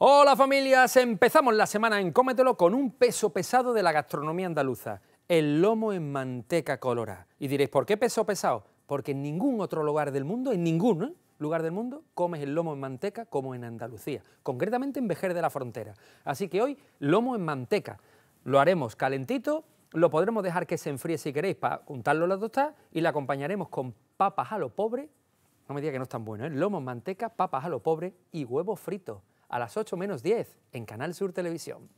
Hola familias, empezamos la semana en Cómetelo con un peso pesado de la gastronomía andaluza, el lomo en manteca colora. Y diréis, ¿por qué peso pesado? Porque en ningún otro lugar del mundo, en ningún ¿eh? lugar del mundo, comes el lomo en manteca como en Andalucía, concretamente en Vejer de la Frontera. Así que hoy, lomo en manteca. Lo haremos calentito, lo podremos dejar que se enfríe si queréis para untarlo en la tostada y la acompañaremos con papas a lo pobre, no me diga que no es tan bueno, ¿eh? lomo en manteca, papas a lo pobre y huevos fritos a las 8 menos 10 en Canal Sur Televisión.